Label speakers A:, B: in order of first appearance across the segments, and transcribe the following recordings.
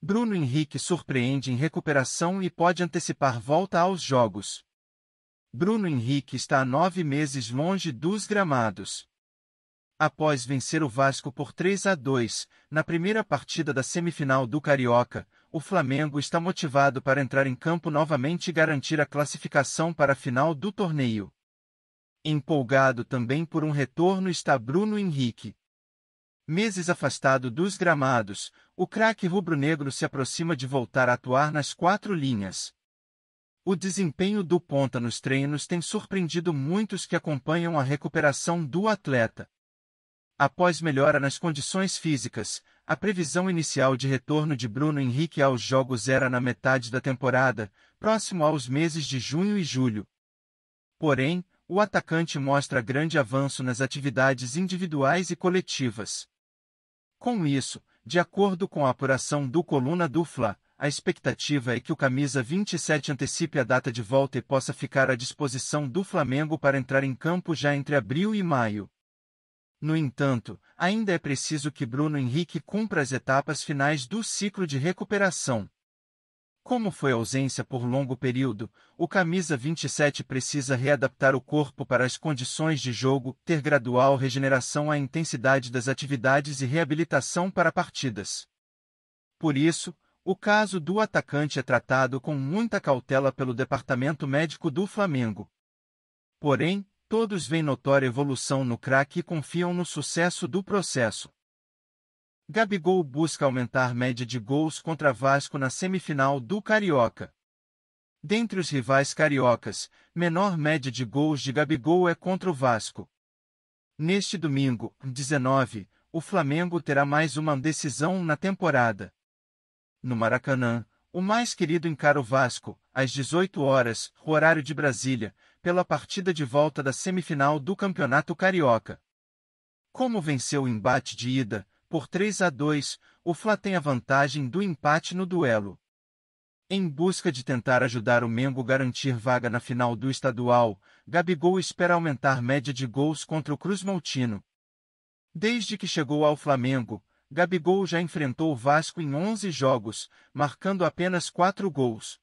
A: Bruno Henrique surpreende em recuperação e pode antecipar volta aos jogos. Bruno Henrique está há nove meses longe dos gramados. Após vencer o Vasco por 3 a 2, na primeira partida da semifinal do Carioca, o Flamengo está motivado para entrar em campo novamente e garantir a classificação para a final do torneio. Empolgado também por um retorno está Bruno Henrique. Meses afastado dos gramados, o craque rubro-negro se aproxima de voltar a atuar nas quatro linhas. O desempenho do ponta nos treinos tem surpreendido muitos que acompanham a recuperação do atleta. Após melhora nas condições físicas, a previsão inicial de retorno de Bruno Henrique aos jogos era na metade da temporada, próximo aos meses de junho e julho. Porém, o atacante mostra grande avanço nas atividades individuais e coletivas. Com isso, de acordo com a apuração do Coluna do Fla, a expectativa é que o camisa 27 antecipe a data de volta e possa ficar à disposição do Flamengo para entrar em campo já entre abril e maio. No entanto, ainda é preciso que Bruno Henrique cumpra as etapas finais do ciclo de recuperação. Como foi ausência por longo período, o camisa 27 precisa readaptar o corpo para as condições de jogo, ter gradual regeneração à intensidade das atividades e reabilitação para partidas. Por isso, o caso do atacante é tratado com muita cautela pelo departamento médico do Flamengo. Porém, todos veem notória evolução no craque e confiam no sucesso do processo. Gabigol busca aumentar média de gols contra Vasco na semifinal do Carioca. Dentre os rivais cariocas, menor média de gols de Gabigol é contra o Vasco. Neste domingo, 19, o Flamengo terá mais uma decisão na temporada. No Maracanã, o mais querido encara o Vasco, às 18 horas, horário de Brasília, pela partida de volta da semifinal do Campeonato Carioca. Como venceu o embate de ida, por 3 a 2, o Fla tem a vantagem do empate no duelo. Em busca de tentar ajudar o Mengo garantir vaga na final do estadual, Gabigol espera aumentar média de gols contra o Cruz Maltino. Desde que chegou ao Flamengo, Gabigol já enfrentou o Vasco em 11 jogos, marcando apenas 4 gols.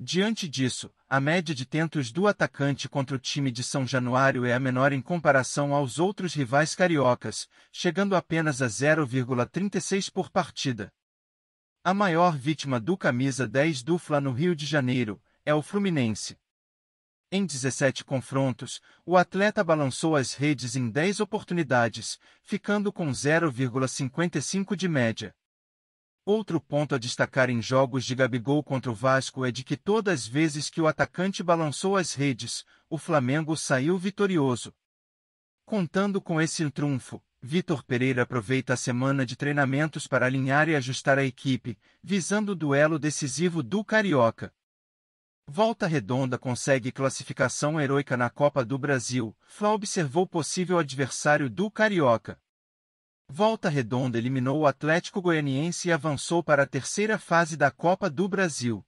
A: Diante disso, a média de tentos do atacante contra o time de São Januário é a menor em comparação aos outros rivais cariocas, chegando apenas a 0,36 por partida. A maior vítima do camisa 10 dupla no Rio de Janeiro é o Fluminense. Em 17 confrontos, o atleta balançou as redes em 10 oportunidades, ficando com 0,55 de média. Outro ponto a destacar em jogos de Gabigol contra o Vasco é de que todas as vezes que o atacante balançou as redes, o Flamengo saiu vitorioso. Contando com esse triunfo, Vitor Pereira aproveita a semana de treinamentos para alinhar e ajustar a equipe, visando o duelo decisivo do Carioca. Volta Redonda consegue classificação heróica na Copa do Brasil. Fla observou possível adversário do Carioca. Volta Redonda eliminou o Atlético Goianiense e avançou para a terceira fase da Copa do Brasil.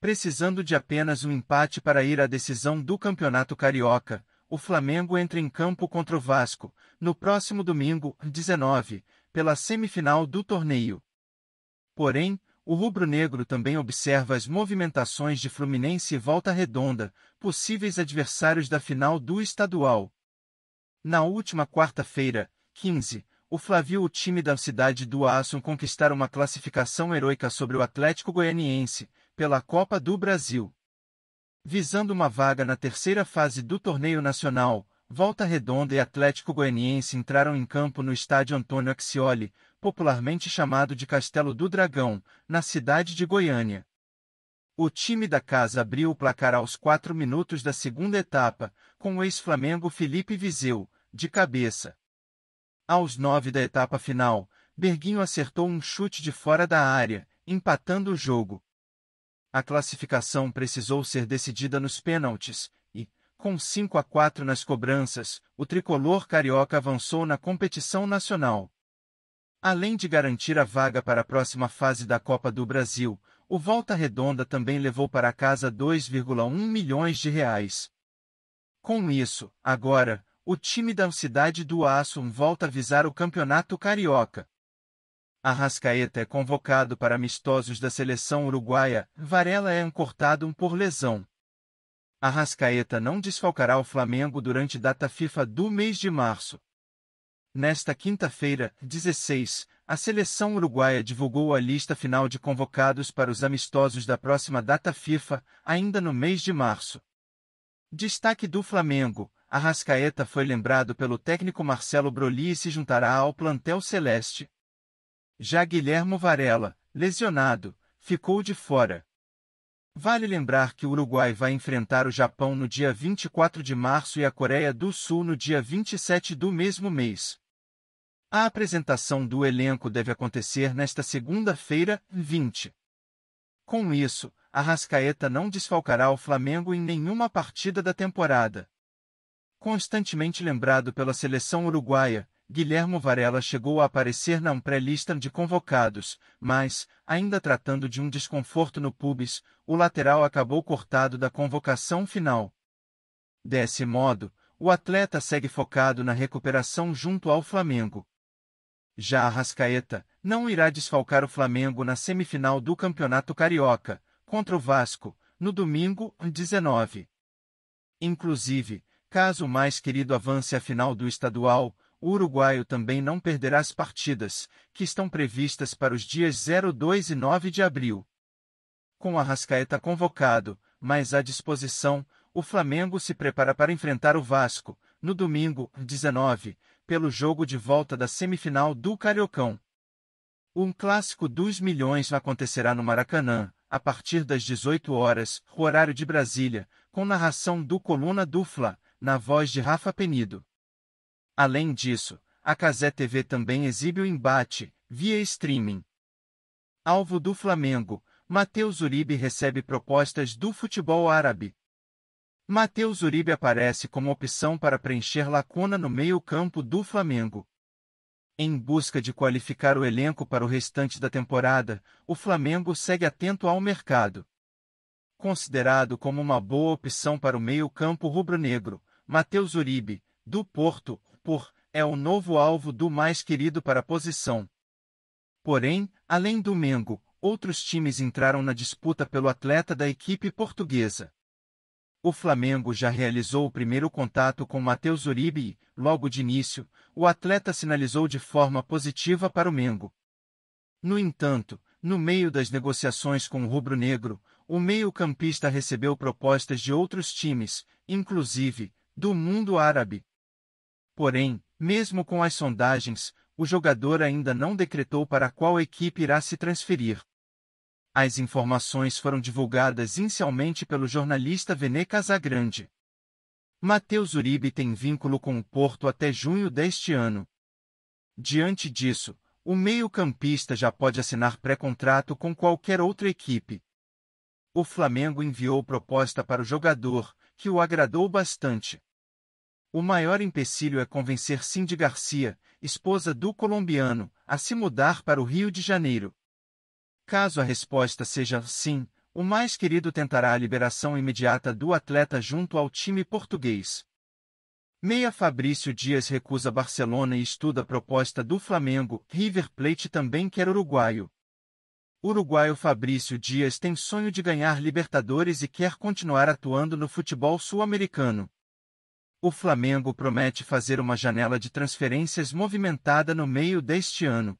A: Precisando de apenas um empate para ir à decisão do Campeonato Carioca, o Flamengo entra em campo contra o Vasco, no próximo domingo, 19, pela semifinal do torneio. Porém, o rubro-negro também observa as movimentações de Fluminense e Volta Redonda, possíveis adversários da final do estadual. Na última quarta-feira, 15, o Flávio o time da cidade do Aço conquistar uma classificação heróica sobre o Atlético Goianiense, pela Copa do Brasil. Visando uma vaga na terceira fase do torneio nacional, Volta Redonda e Atlético Goianiense entraram em campo no estádio Antônio Axioli, popularmente chamado de Castelo do Dragão, na cidade de Goiânia. O time da casa abriu o placar aos quatro minutos da segunda etapa, com o ex-Flamengo Felipe Viseu, de cabeça. Aos nove da etapa final, Berguinho acertou um chute de fora da área, empatando o jogo. A classificação precisou ser decidida nos pênaltis e, com 5 a 4 nas cobranças, o tricolor carioca avançou na competição nacional. Além de garantir a vaga para a próxima fase da Copa do Brasil, o Volta Redonda também levou para casa 2,1 milhões de reais. Com isso, agora, o time da cidade do Assum volta a visar o Campeonato Carioca. Arrascaeta é convocado para amistosos da seleção uruguaia, Varela é encortado por lesão. Arrascaeta não desfalcará o Flamengo durante data FIFA do mês de março. Nesta quinta-feira, 16, a seleção uruguaia divulgou a lista final de convocados para os amistosos da próxima data FIFA, ainda no mês de março. Destaque do Flamengo: Arrascaeta foi lembrado pelo técnico Marcelo Broli e se juntará ao plantel celeste. Já Guilhermo Varela, lesionado, ficou de fora. Vale lembrar que o Uruguai vai enfrentar o Japão no dia 24 de março e a Coreia do Sul no dia 27 do mesmo mês. A apresentação do elenco deve acontecer nesta segunda-feira, 20. Com isso, a Rascaeta não desfalcará o Flamengo em nenhuma partida da temporada. Constantemente lembrado pela seleção uruguaia, Guilherme Varela chegou a aparecer na um pré-lista de convocados, mas, ainda tratando de um desconforto no pubis, o lateral acabou cortado da convocação final. Desse modo, o atleta segue focado na recuperação junto ao Flamengo. Já a Rascaeta não irá desfalcar o Flamengo na semifinal do Campeonato Carioca, contra o Vasco, no domingo, 19. Inclusive, Caso o mais querido avance à final do estadual, o uruguaio também não perderá as partidas, que estão previstas para os dias 02 e 9 de abril. Com a Rascaeta convocado, mas à disposição, o Flamengo se prepara para enfrentar o Vasco, no domingo, 19, pelo jogo de volta da semifinal do Cariocão. Um clássico dos milhões acontecerá no Maracanã, a partir das 18 horas, horário de Brasília, com narração do Coluna Dufla, na voz de Rafa Penido. Além disso, a Casé TV também exibe o embate, via streaming. Alvo do Flamengo, Matheus Uribe recebe propostas do futebol árabe. Matheus Uribe aparece como opção para preencher lacuna no meio-campo do Flamengo. Em busca de qualificar o elenco para o restante da temporada, o Flamengo segue atento ao mercado. Considerado como uma boa opção para o meio-campo rubro-negro, Matheus Uribe, do Porto, por, é o novo alvo do mais querido para a posição. Porém, além do Mengo, outros times entraram na disputa pelo atleta da equipe portuguesa. O Flamengo já realizou o primeiro contato com Matheus Uribe e, logo de início, o atleta sinalizou de forma positiva para o Mengo. No entanto, no meio das negociações com o rubro-negro, o meio-campista recebeu propostas de outros times, inclusive, do mundo árabe. Porém, mesmo com as sondagens, o jogador ainda não decretou para qual equipe irá se transferir. As informações foram divulgadas inicialmente pelo jornalista Vene Casagrande. Matheus Uribe tem vínculo com o Porto até junho deste ano. Diante disso, o meio-campista já pode assinar pré-contrato com qualquer outra equipe. O Flamengo enviou proposta para o jogador, que o agradou bastante. O maior empecilho é convencer Cindy Garcia, esposa do colombiano, a se mudar para o Rio de Janeiro. Caso a resposta seja sim, o mais querido tentará a liberação imediata do atleta junto ao time português. Meia Fabrício Dias recusa Barcelona e estuda a proposta do Flamengo, River Plate também quer uruguaio. Uruguaio Fabrício Dias tem sonho de ganhar Libertadores e quer continuar atuando no futebol sul-americano o Flamengo promete fazer uma janela de transferências movimentada no meio deste ano.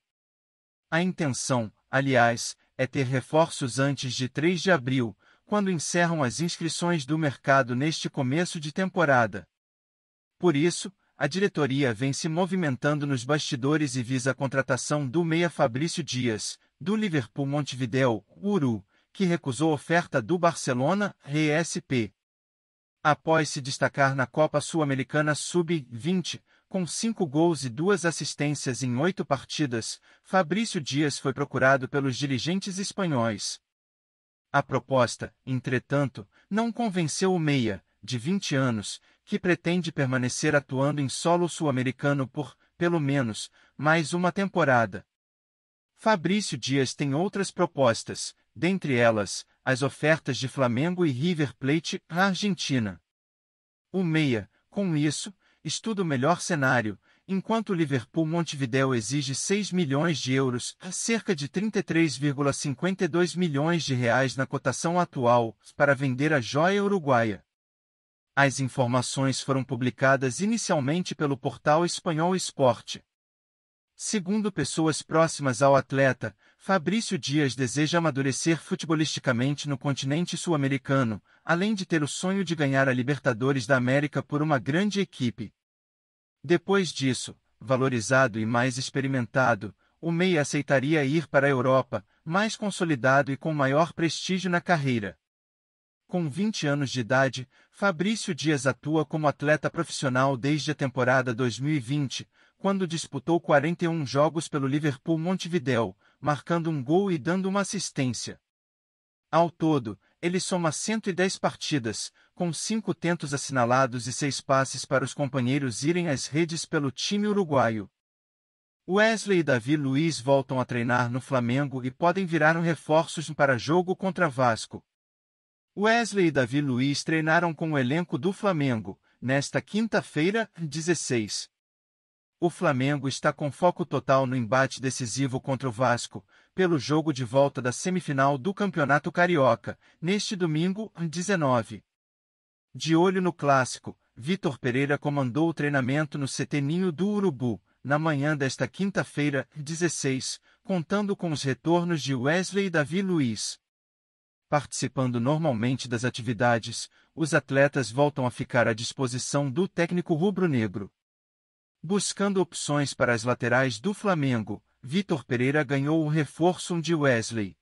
A: A intenção, aliás, é ter reforços antes de 3 de abril, quando encerram as inscrições do mercado neste começo de temporada. Por isso, a diretoria vem se movimentando nos bastidores e visa a contratação do meia Fabrício Dias, do Liverpool Montevideo, Uru, que recusou oferta do Barcelona, RSP após se destacar na Copa Sul-Americana Sub-20, com cinco gols e duas assistências em oito partidas, Fabrício Dias foi procurado pelos dirigentes espanhóis. A proposta, entretanto, não convenceu o Meia, de 20 anos, que pretende permanecer atuando em solo sul-americano por, pelo menos, mais uma temporada. Fabrício Dias tem outras propostas, dentre elas, as ofertas de Flamengo e River Plate à Argentina. O Meia, com isso, estuda o melhor cenário, enquanto Liverpool Montevideo exige 6 milhões de euros, cerca de 33,52 milhões de reais na cotação atual, para vender a joia uruguaia. As informações foram publicadas inicialmente pelo portal espanhol Esporte. Segundo pessoas próximas ao atleta, Fabrício Dias deseja amadurecer futebolisticamente no continente sul-americano, além de ter o sonho de ganhar a Libertadores da América por uma grande equipe. Depois disso, valorizado e mais experimentado, o Meia aceitaria ir para a Europa, mais consolidado e com maior prestígio na carreira. Com 20 anos de idade, Fabrício Dias atua como atleta profissional desde a temporada 2020, quando disputou 41 jogos pelo Liverpool Montevideo, marcando um gol e dando uma assistência. Ao todo, ele soma 110 partidas, com cinco tentos assinalados e seis passes para os companheiros irem às redes pelo time uruguaio. Wesley e Davi Luiz voltam a treinar no Flamengo e podem virar um reforços para jogo contra Vasco. Wesley e Davi Luiz treinaram com o elenco do Flamengo, nesta quinta-feira, 16 o Flamengo está com foco total no embate decisivo contra o Vasco, pelo jogo de volta da semifinal do Campeonato Carioca, neste domingo, 19. De olho no clássico, Vitor Pereira comandou o treinamento no Ceteninho do Urubu, na manhã desta quinta-feira, 16, contando com os retornos de Wesley e Davi Luiz. Participando normalmente das atividades, os atletas voltam a ficar à disposição do técnico rubro-negro. Buscando opções para as laterais do Flamengo, Vitor Pereira ganhou o reforço de Wesley.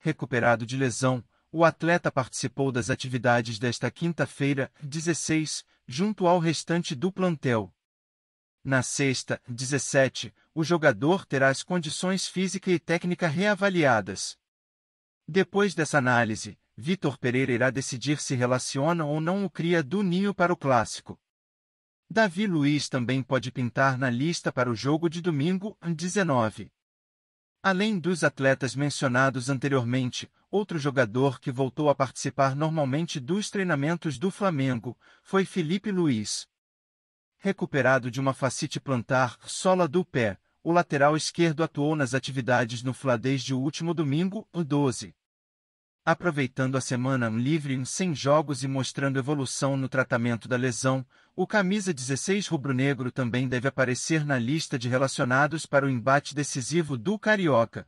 A: Recuperado de lesão, o atleta participou das atividades desta quinta-feira, 16, junto ao restante do plantel. Na sexta, 17, o jogador terá as condições física e técnica reavaliadas. Depois dessa análise, Vitor Pereira irá decidir se relaciona ou não o cria do Ninho para o clássico. Davi Luiz também pode pintar na lista para o jogo de domingo, 19. Além dos atletas mencionados anteriormente, outro jogador que voltou a participar normalmente dos treinamentos do Flamengo foi Felipe Luiz. Recuperado de uma facite plantar, sola do pé, o lateral esquerdo atuou nas atividades no Fla desde o último domingo, o 12. Aproveitando a semana livre sem jogos e mostrando evolução no tratamento da lesão, o camisa 16 rubro-negro também deve aparecer na lista de relacionados para o embate decisivo do Carioca.